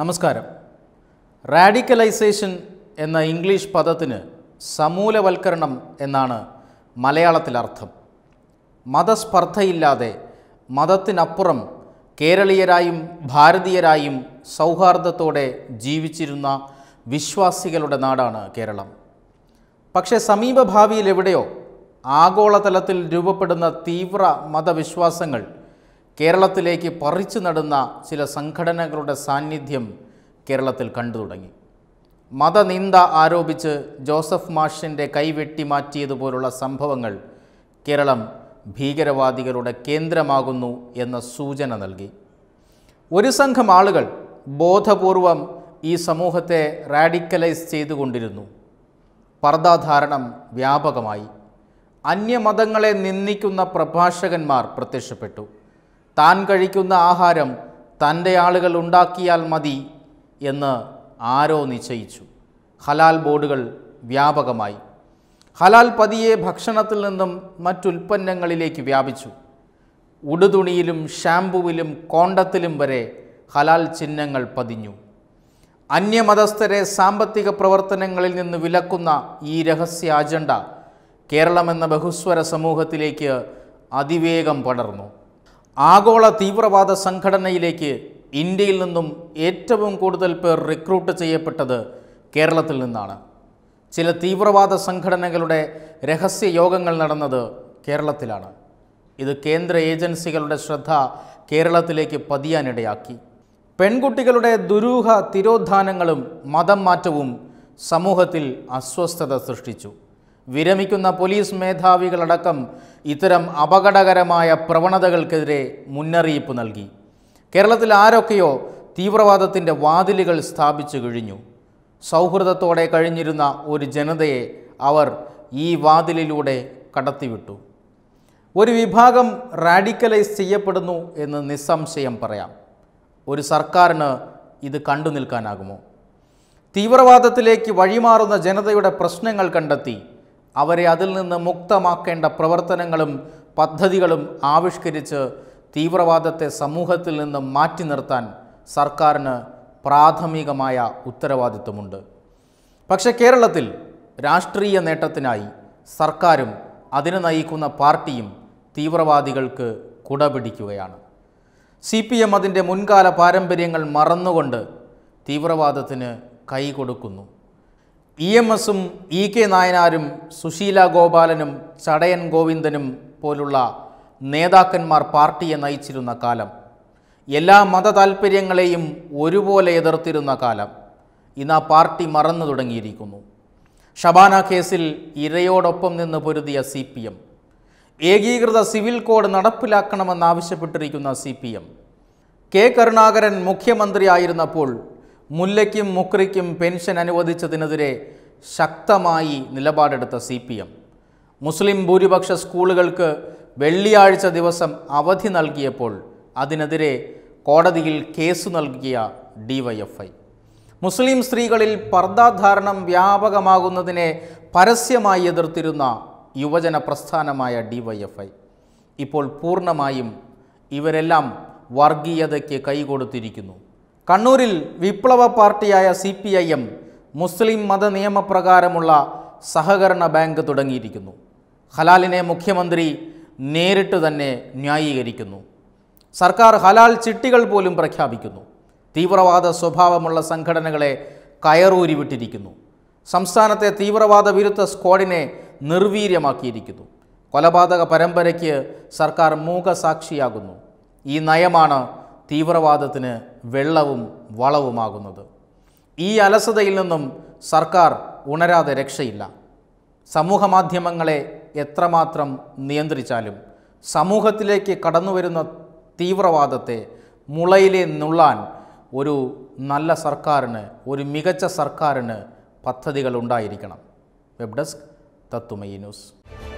നമസ്കാരം റാഡിക്കലൈസേഷൻ എന്ന ഇംഗ്ലീഷ് പദത്തിന് സമൂലവൽക്കരണം എന്നാണ് മലയാളത്തിലർത്ഥം മതസ്പർദ്ധയില്ലാതെ മതത്തിനപ്പുറം കേരളീയരായും ഭാരതീയരായും സൗഹാർദ്ദത്തോടെ ജീവിച്ചിരുന്ന വിശ്വാസികളുടെ നാടാണ് കേരളം പക്ഷേ സമീപഭാവിയിൽ എവിടെയോ ആഗോളതലത്തിൽ രൂപപ്പെടുന്ന തീവ്ര മതവിശ്വാസങ്ങൾ കേരളത്തിലേക്ക് പറിച്ചു നടുന്ന ചില സംഘടനകളുടെ സാന്നിധ്യം കേരളത്തിൽ കണ്ടു തുടങ്ങി മതനിന്ദ ആരോപിച്ച് ജോസഫ് മാഷിൻ്റെ കൈവെട്ടി മാറ്റിയതുപോലുള്ള സംഭവങ്ങൾ കേരളം ഭീകരവാദികളുടെ കേന്ദ്രമാകുന്നു എന്ന സൂചന നൽകി ഒരു സംഘം ആളുകൾ ബോധപൂർവം ഈ സമൂഹത്തെ റാഡിക്കലൈസ് ചെയ്തുകൊണ്ടിരുന്നു പർദാധാരണം വ്യാപകമായി അന്യമതങ്ങളെ നിന്ദിക്കുന്ന പ്രഭാഷകന്മാർ പ്രത്യക്ഷപ്പെട്ടു താൻ കഴിക്കുന്ന ആഹാരം തൻ്റെ ആളുകൾ ഉണ്ടാക്കിയാൽ മതി എന്ന് ആരോ നിശ്ചയിച്ചു ഹലാൽ ബോർഡുകൾ വ്യാപകമായി ഹലാൽ പതിയെ ഭക്ഷണത്തിൽ നിന്നും മറ്റുൽപ്പന്നങ്ങളിലേക്ക് വ്യാപിച്ചു ഉടുതുണിയിലും ഷാംപുവിലും കോണ്ടത്തിലും വരെ ഹലാൽ ചിഹ്നങ്ങൾ പതിഞ്ഞു അന്യമതസ്ഥരെ സാമ്പത്തിക പ്രവർത്തനങ്ങളിൽ നിന്ന് വിലക്കുന്ന ഈ രഹസ്യ അജണ്ട കേരളമെന്ന ബഹുസ്വര സമൂഹത്തിലേക്ക് അതിവേഗം പടർന്നു ആഗോള തീവ്രവാദ സംഘടനയിലേക്ക് ഇന്ത്യയിൽ നിന്നും ഏറ്റവും കൂടുതൽ പേർ റിക്രൂട്ട് ചെയ്യപ്പെട്ടത് കേരളത്തിൽ നിന്നാണ് ചില തീവ്രവാദ സംഘടനകളുടെ രഹസ്യ യോഗങ്ങൾ നടന്നത് കേരളത്തിലാണ് ഇത് കേന്ദ്ര ഏജൻസികളുടെ ശ്രദ്ധ കേരളത്തിലേക്ക് പതിയാനിടയാക്കി പെൺകുട്ടികളുടെ ദുരൂഹ തിരോധാനങ്ങളും മതം മാറ്റവും സമൂഹത്തിൽ അസ്വസ്ഥത സൃഷ്ടിച്ചു വിരമിക്കുന്ന പോലീസ് മേധാവികളടക്കം ഇത്തരം അപകടകരമായ പ്രവണതകൾക്കെതിരെ മുന്നറിയിപ്പ് നൽകി കേരളത്തിൽ ആരൊക്കെയോ തീവ്രവാദത്തിൻ്റെ വാതിലുകൾ സ്ഥാപിച്ചു കഴിഞ്ഞു സൗഹൃദത്തോടെ കഴിഞ്ഞിരുന്ന ഒരു ജനതയെ അവർ ഈ വാതിലിലൂടെ കടത്തിവിട്ടു ഒരു വിഭാഗം റാഡിക്കലൈസ് ചെയ്യപ്പെടുന്നു എന്ന് നിസ്സംശയം പറയാം ഒരു സർക്കാരിന് ഇത് കണ്ടു നിൽക്കാനാകുമോ തീവ്രവാദത്തിലേക്ക് വഴിമാറുന്ന ജനതയുടെ പ്രശ്നങ്ങൾ കണ്ടെത്തി അവരെ അതിൽ നിന്ന് മുക്തമാക്കേണ്ട പ്രവർത്തനങ്ങളും പദ്ധതികളും ആവിഷ്കരിച്ച് തീവ്രവാദത്തെ സമൂഹത്തിൽ നിന്ന് മാറ്റി നിർത്താൻ സർക്കാരിന് പ്രാഥമികമായ ഉത്തരവാദിത്വമുണ്ട് പക്ഷേ കേരളത്തിൽ രാഷ്ട്രീയ നേട്ടത്തിനായി സർക്കാരും അതിനെ നയിക്കുന്ന പാർട്ടിയും തീവ്രവാദികൾക്ക് കുടപിടിക്കുകയാണ് സി പി എം അതിൻ്റെ മുൻകാല പാരമ്പര്യങ്ങൾ മറന്നുകൊണ്ട് തീവ്രവാദത്തിന് കൈ കൊടുക്കുന്നു ഇ എം എസും ഇ കെ നായനാരും സുശീല ഗോപാലനും ചടയൻ ഗോവിന്ദനും പോലുള്ള നേതാക്കന്മാർ പാർട്ടിയെ നയിച്ചിരുന്ന കാലം എല്ലാ മത താല്പര്യങ്ങളെയും ഒരുപോലെ എതിർത്തിരുന്ന കാലം ഇന്ന് ആ പാർട്ടി മറന്നു തുടങ്ങിയിരിക്കുന്നു ഷബാന കേസിൽ ഇരയോടൊപ്പം നിന്ന് പൊരുതിയ സി പി എം ഏകീകൃത സിവിൽ കോഡ് നടപ്പിലാക്കണമെന്നാവശ്യപ്പെട്ടിരിക്കുന്ന C P M K Karunakaran മുഖ്യമന്ത്രിയായിരുന്നപ്പോൾ മുല്ലയ്ക്കും മുക്രിക്കും പെൻഷൻ അനുവദിച്ചതിനെതിരെ ശക്തമായി നിലപാടെടുത്ത സി പി എം മുസ്ലിം ഭൂരിപക്ഷ സ്കൂളുകൾക്ക് വെള്ളിയാഴ്ച ദിവസം അവധി നൽകിയപ്പോൾ അതിനെതിരെ കോടതിയിൽ കേസ് നൽകിയ ഡിവൈഎഫ്ഐ മുസ്ലിം സ്ത്രീകളിൽ പർദ്ധാധാരണം വ്യാപകമാകുന്നതിനെ പരസ്യമായി എതിർത്തിരുന്ന യുവജന പ്രസ്ഥാനമായ ഡിവൈഎഫ്ഐ ഇപ്പോൾ പൂർണ്ണമായും ഇവരെല്ലാം വർഗീയതയ്ക്ക് കൈകൊടുത്തിരിക്കുന്നു കണ്ണൂരിൽ വിപ്ലവ പാർട്ടിയായ സി പി ഐ എം മുസ്ലിം മത നിയമപ്രകാരമുള്ള സഹകരണ ബാങ്ക് തുടങ്ങിയിരിക്കുന്നു ഹലാലിനെ മുഖ്യമന്ത്രി നേരിട്ട് തന്നെ ന്യായീകരിക്കുന്നു സർക്കാർ ഹലാൽ ചിട്ടികൾ പോലും പ്രഖ്യാപിക്കുന്നു തീവ്രവാദ സ്വഭാവമുള്ള സംഘടനകളെ കയറൂരി വിട്ടിരിക്കുന്നു സംസ്ഥാനത്തെ തീവ്രവാദ വിരുദ്ധ സ്ക്വാഡിനെ നിർവീര്യമാക്കിയിരിക്കുന്നു കൊലപാതക പരമ്പരയ്ക്ക് സർക്കാർ മൂകസാക്ഷിയാകുന്നു ഈ നയമാണ് തീവ്രവാദത്തിന് വെള്ളവും വളവുമാകുന്നത് ഈ അലസതയിൽ നിന്നും സർക്കാർ ഉണരാതെ രക്ഷയില്ല സമൂഹ മാധ്യമങ്ങളെ എത്രമാത്രം നിയന്ത്രിച്ചാലും സമൂഹത്തിലേക്ക് കടന്നുവരുന്ന തീവ്രവാദത്തെ മുളയിലെ നുള്ളാൻ ഒരു നല്ല സർക്കാരിന് ഒരു മികച്ച സർക്കാരിന് പദ്ധതികൾ ഉണ്ടായിരിക്കണം വെബ് ഡെസ്ക് തത്തുമയി ന്യൂസ്